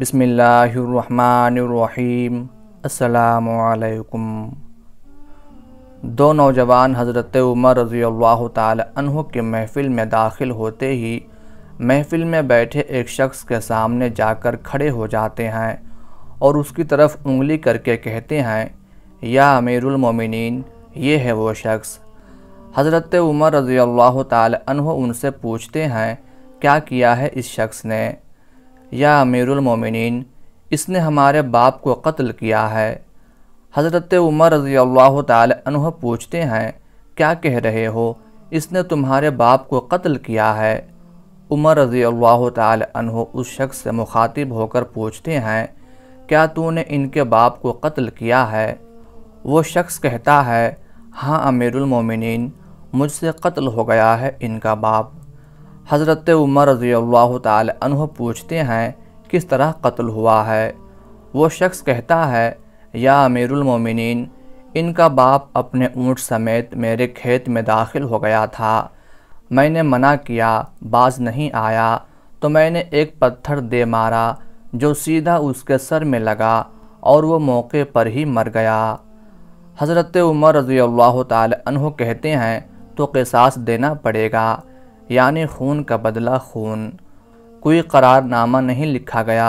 बिसमीम असलकुम दो नौजवान हज़रत उमर रज़ी तह के महफ़िल में दाखिल होते ही महफ़िल में बैठे एक शख्स के सामने जाकर खड़े हो जाते हैं और उसकी तरफ उंगली करके कहते हैं या अमीरमिन ये है वो शख्स हज़रत उमर रज़ी तह उनसे पूछते हैं क्या किया है इस शख्स ने या अमीरमिन इसने हमारे बाप को कत्ल किया है हज़रत उमर रज़ी अल्लाह तह पूछते हैं क्या कह रहे हो इसने तुम्हारे बाप को कत्ल किया है उमर रज़ी अल्लाह तह उस शख्स से मुखातिब होकर पूछते हैं क्या तूने इनके बाप को कत्ल किया है वो शख्स कहता है हाँ अमीरमिन मुझसे कत्ल हो गया है इनका बाप हज़रत उमर रज़ी अल्लाह तह पूछते हैं किस तरह कत्ल हुआ है वो शख्स कहता है या अमीरमिन इनका बाप अपने ऊँट समेत मेरे खेत में दाखिल हो गया था मैंने मना किया बाज नहीं आया तो मैंने एक पत्थर दे मारा जो सीधा उसके सर में लगा और वो मौके पर ही मर गया हज़रत उमर रज़ी अल्लाह तह कहते हैं तो कैसास देना पड़ेगा यानी खून का बदला खून कोई करारनामा नहीं लिखा गया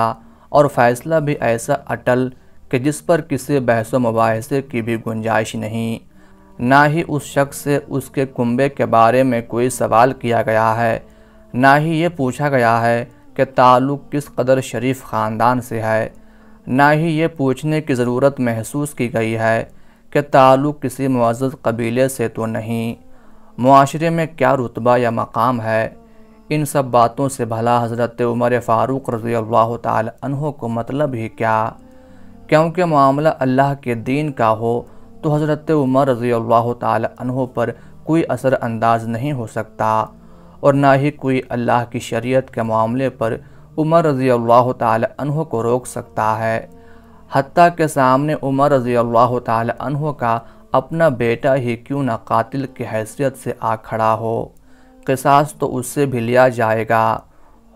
और फैसला भी ऐसा अटल कि जिस पर किसी बहस मुबासे की भी गुंजाइश नहीं ना ही उस शख्स से उसके कुंबे के बारे में कोई सवाल किया गया है ना ही ये पूछा गया है कि ताल्लुक़ किस कदर शरीफ ख़ानदान से है ना ही ये पूछने की ज़रूरत महसूस की गई है कि ताल्लुक़ किसी मुआज़ कबीले से तो नहीं माशरे में क्या रुतबा या मकाम है इन सब बातों से भला हज़रत उमर फ़ारूक रज़ी अल्लाह तहों को मतलब ही क्या क्योंकि मामला अल्लाह के दीन का हो तो हज़रत उमर रज़ी अल्लाह तहों पर कोई असरअंदाज नहीं हो सकता और ना ही कोई अल्लाह की शरीय के मामले पर उमर रज़ी अल्लाह तहों को रोक सकता है हती के सामने उमर रज़ी अल्लाह तहों का अपना बेटा ही क्यों ना कातिल की हैसियत से आ खड़ा हो किसास तो उससे भी लिया जाएगा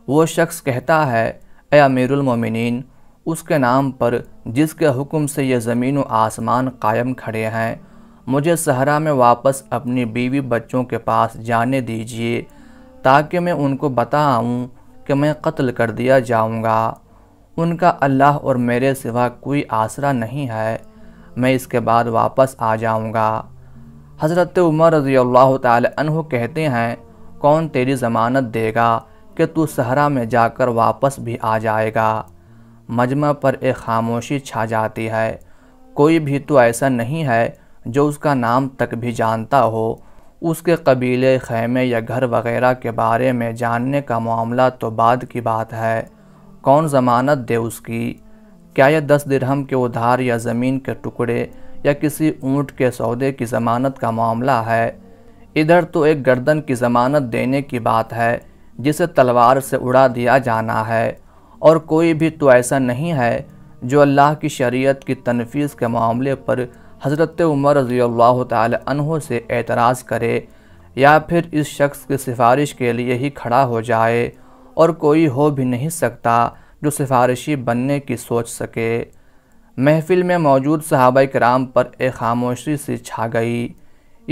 वो शख्स कहता है ए अमीरमिन उसके नाम पर जिसके हुक्म से ये ज़मीन व आसमान कायम खड़े हैं मुझे सहरा में वापस अपनी बीवी बच्चों के पास जाने दीजिए ताकि मैं उनको बता आऊँ कि मैं कत्ल कर दिया जाऊँगा उनका अल्लाह और मेरे सिवा कोई आसरा नहीं है मैं इसके बाद वापस आ जाऊँगा हज़रत उमर रज़ी अल्लाह तह कहते हैं कौन तेरी ज़मानत देगा कि तू सहरा में जाकर वापस भी आ जाएगा मजमा पर एक खामोशी छा जाती है कोई भी तो ऐसा नहीं है जो उसका नाम तक भी जानता हो उसके कबीले खैमे या घर वगैरह के बारे में जानने का मामला तो बाद की बात है कौन ज़मानत दे उसकी क्या यह दस दिरहम के उधार या ज़मीन के टुकड़े या किसी ऊँट के सौदे की ज़मानत का मामला है इधर तो एक गर्दन की ज़मानत देने की बात है जिसे तलवार से उड़ा दिया जाना है और कोई भी तो ऐसा नहीं है जो अल्लाह की शरीयत की तनफीज़ के मामले पर हज़रत उमर रज़ी तहों से एतराज़ करे या फिर इस शख्स की सिफारिश के लिए ही खड़ा हो जाए और कोई हो भी नहीं सकता जो सिफारशी बनने की सोच सके महफिल में मौजूद सहाबा कराम पर एक खामोशी सी छा गई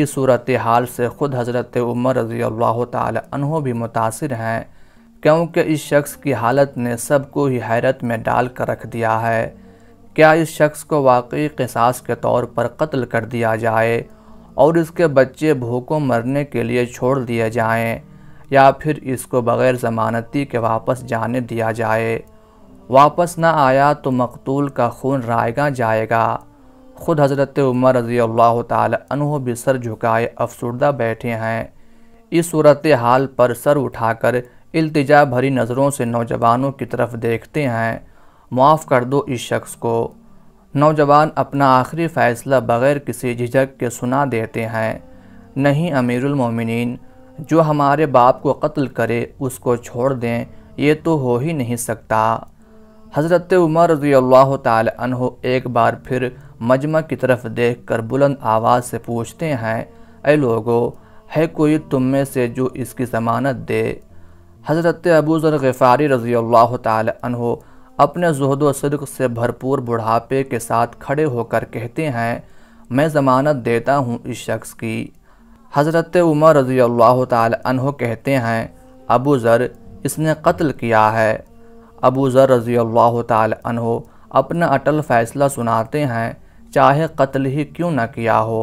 इस सूरत हाल से ख़ुद हज़रत उमर रज़ी अल्लाह तहों भी मुतासर हैं क्योंकि इस शख्स की हालत ने सबको ही हैरत में डाल कर रख दिया है क्या इस शख्स को वाकई कसास के तौर पर कत्ल कर दिया जाए और इसके बच्चे भूखों मरने के लिए छोड़ दिए जाएँ या फिर इसको बग़ैर ज़मानती के वापस जाने दिया जाए वापस ना आया तो मकतूल का खून रायगा जाएगा ख़ुद हज़रत उमर रज़ी अल्लाह तह भी सर झुकाए अफसरदा बैठे हैं इस सूरत हाल पर सर उठाकर इल्तिजा भरी नज़रों से नौजवानों की तरफ देखते हैं माफ़ कर दो इस शख्स को नौजवान अपना आखिरी फ़ैसला बग़ैर किसी झिझक के सुना देते हैं नहीं अमीरमिन जो हमारे बाप को कत्ल करे उसको छोड़ दें ये तो हो ही नहीं सकता हज़रत उमर रजी अल्लाह तह एक बार फिर मजमा की तरफ देख कर बुलंद आवाज़ से पूछते हैं ए लोगो है कोई तुम में से जो इसकी ज़मानत दे हज़रत अबूज़र गफ़ारी रजी अल्लाह तह अपने जहद सदक से भरपूर बुढ़ापे के साथ खड़े होकर कहते हैं मैं ज़मानत देता हूँ इस शख्स की हज़रत उमर रजी अल्लाह तह कहते हैं अबू ज़र इसने कत्ल किया है अबू ज़र रज़ी अल्लाह तहो अपना अटल फ़ैसला सुनाते हैं चाहे कत्ल ही क्यों न किया हो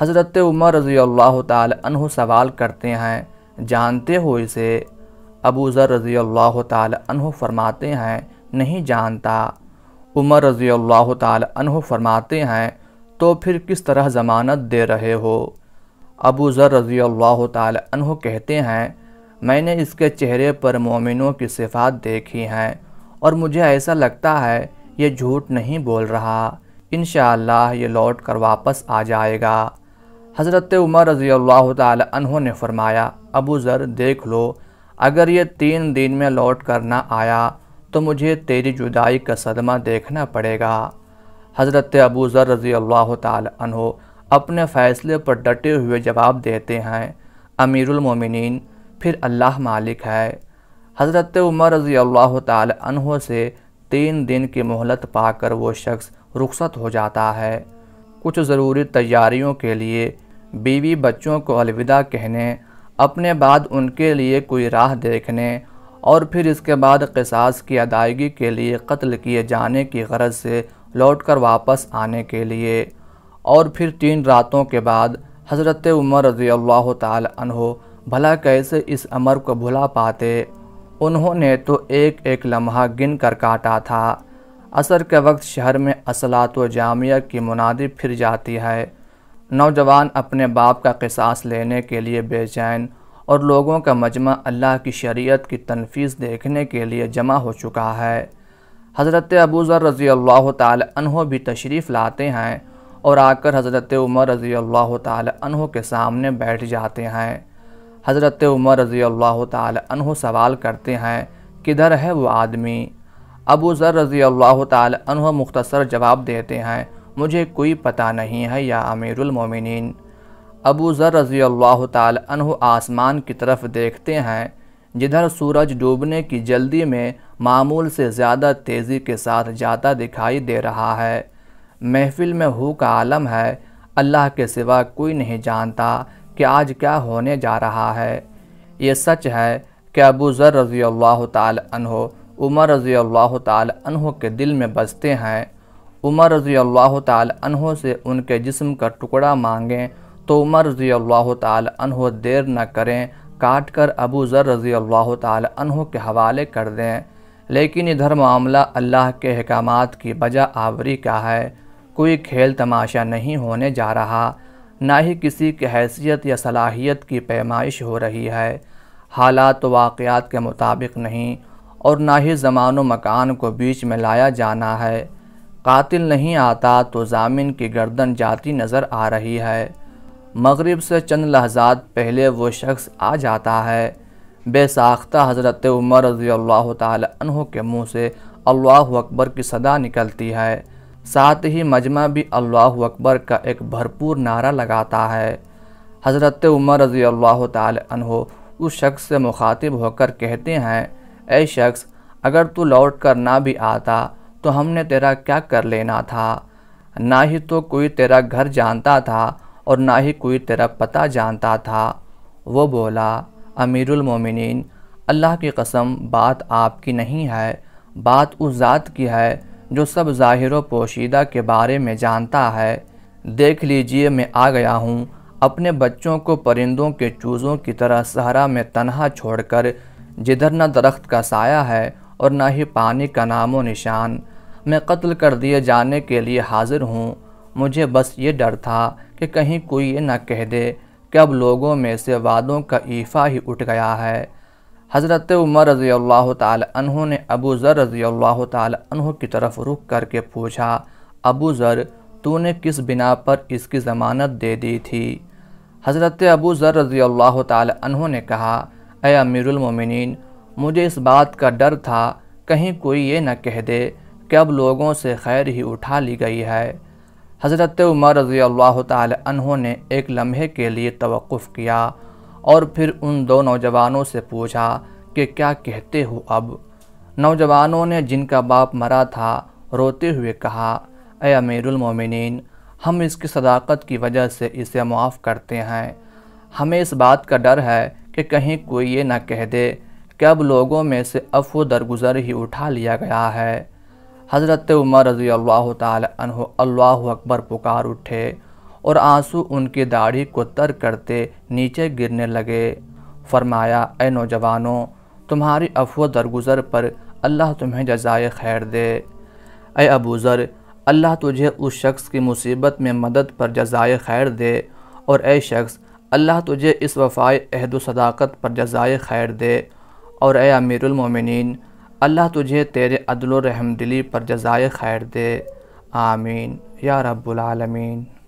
हज़रत उमर रज़ी अल्लाह तहो सवाल करते हैं जानते हो इसे अबू ज़र रज़ी अल्लाह तहो फरमाते हैं नहीं जानता उमर रज़ी अल्लाह फरमाते हैं तो फिर किस तरह ज़मानत दे रहे हो अबू ज़र रज़ी अल्लाह तहो कहते हैं मैंने इसके चेहरे पर मोमिनों की सिफात देखी हैं और मुझे ऐसा लगता है ये झूठ नहीं बोल रहा इन ये लौट कर वापस आ जाएगा हज़रत उमर रज़ी अल्लाह तहों ने फरमाया अबू ज़र देख लो अगर ये तीन दिन में लौट कर ना आया तो मुझे तेरी जुदाई का सदमा देखना पड़ेगा हज़रत अबू ज़र रज़ी अल्लाह तहों अपने फ़ैसले पर डटे हुए जवाब देते हैं अमीरमिन फिर अल्लाह मालिक है हज़रत उमर रज़ी अल्लाह तहों से तीन दिन की मोहलत पाकर वो शख्स रुखसत हो जाता है कुछ ज़रूरी तैयारियों के लिए बीवी बच्चों को अलविदा कहने अपने बाद उनके लिए कोई राह देखने और फिर इसके बाद कसास की अदायगी के लिए कत्ल किए जाने की गरज से लौटकर वापस आने के लिए और फिर तीन रातों के बाद हज़रत उमर रज़ी अल्लाह तहों भला कैसे इस अमर को भुला पाते उन्होंने तो एक एक लम्हा गिन कर काटा था असर के वक्त शहर में असलात व जामिया की मुनादी फिर जाती है नौजवान अपने बाप का किसास लेने के लिए बेचैन और लोगों का मजमा अल्लाह की शरीयत की तनफीस देखने के लिए जमा हो चुका है हज़रत अबू ज़र रज़ी अल्लाह तहों भी तशरीफ़ लाते हैं और आकर हज़रत उमर रज़ी अल्लाह तहों के सामने बैठ जाते हैं हज़रत उमर रज़ी अल्लाह तह सवाल करते हैं किधर है वो आदमी अबू ज़र रज़ी अल्लाह तह मुख्तसर जवाब देते हैं मुझे कोई पता नहीं है या अमीरमिन अबू ज़र रज़ी अल्लाह तह आसमान की तरफ देखते हैं जिधर सूरज डूबने की जल्दी में मामूल से ज़्यादा तेज़ी के साथ जाता दिखाई दे रहा है महफिल में हु का आलम है अल्लाह के सिवा कोई नहीं जानता कि आज क्या होने जा रहा है ये सच है कि अबू ज़र रज़ी अल्लाह तहो उमर रज़ी अल्लाह तहो के दिल में बसते हैं उमर रज़ी अल्लाह तहो से उनके जिस्म का टुकड़ा मांगें तो उमर रज़ी अल्लाह तहो देर न करें काट कर अबू ज़र रज़ी अल्लाह तहो के हवाले कर दें लेकिन इधर मामला अल्लाह के अहकाम की बजा आवरी का है कोई खेल तमाशा नहीं होने जा रहा ना ही किसी की हैसियत या सलाहियत की पैमाइश हो रही है हालात वाक़ात के मुताबिक नहीं और ना ही जमान व मकान को बीच में लाया जाना है कातिल नहीं आता तो जामिन की गर्दन जाती नज़र आ रही है मगरिब से चंद लहजात पहले वो शख्स आ जाता है बेसाख्ता हज़रत उमर रज़ी अल्लाह के मुँह से अल्लाह अकबर की सदा निकलती है साथ ही मजमा भी अल्लाह अकबर का एक भरपूर नारा लगाता है हज़रत उमर रज़ी अल्लाह तहो उस शख्स से मुखातिब होकर कहते हैं ए शख्स अगर तू लौट कर ना भी आता तो हमने तेरा क्या कर लेना था ना ही तो कोई तेरा घर जानता था और ना ही कोई तेरा पता जानता था वो बोला अमीरमिन अल्लाह की कसम बात आपकी नहीं है बात उस ज़ात की है जो सब ज़ाहिर पोशीदा के बारे में जानता है देख लीजिए मैं आ गया हूँ अपने बच्चों को परिंदों के चूज़ों की तरह सहरा में तनहा छोड़कर जिधर न दरख्त का साया है और न ही पानी का नामो निशान मैं कत्ल कर दिए जाने के लिए हाजिर हूँ मुझे बस ये डर था कि कहीं कोई ये न कह दे कि अब लोगों में से वादों का ईफा ही उठ गया है हज़रत उमर रज़ी अल्लाह तहों ने अबू ज़र रज़ी अल्लाह तहों की तरफ रुख करके पूछा अबू ज़र तूने किस बिना पर इसकी ज़मानत दे दी थी हज़रत अबू ज़र रज़ी अल्लाह तहों ने कहा अय अमीरमिन मुझे इस बात का डर था कहीं कोई ये न कह दे कि अब लोगों से खैर ही उठा ली गई है हज़रत उमर रज़ी अल्लाह तहों ने एक लम्हे के लिए तोफ़ किया और फिर उन दो नौजवानों से पूछा कि क्या कहते हो अब नौजवानों ने जिनका बाप मरा था रोते हुए कहा ए अमीरमिन हम इसकी सदाकत की वजह से इसे माफ़ करते हैं हमें इस बात का डर है कि कहीं कोई ये ना कह दे कि अब लोगों में से अफ दरगुजर ही उठा लिया गया है हज़रत उमर रज़ी अल्लाह तह अल्लाह अकबर पुकार उठे और आंसू उनकी दाढ़ी को तर करते नीचे गिरने लगे फरमाया ए नौजवानों तुम्हारी अफवा दरगुजर पर अल्लाह तुम्हें जजाय खैर दे ए अबूज़र अल्लाह तुझे उस शख्स की मुसीबत में मदद पर जजाय खैर दे और ए शख्स अल्लाह तुझे इस वफाए अहद सदाकत पर जजाय खैर दे और ए अमीरमिन अल्लाह तुझे तेरे अदल रहमदिली पर जजाय खैर दे आमीन या रब्बुल आलमीन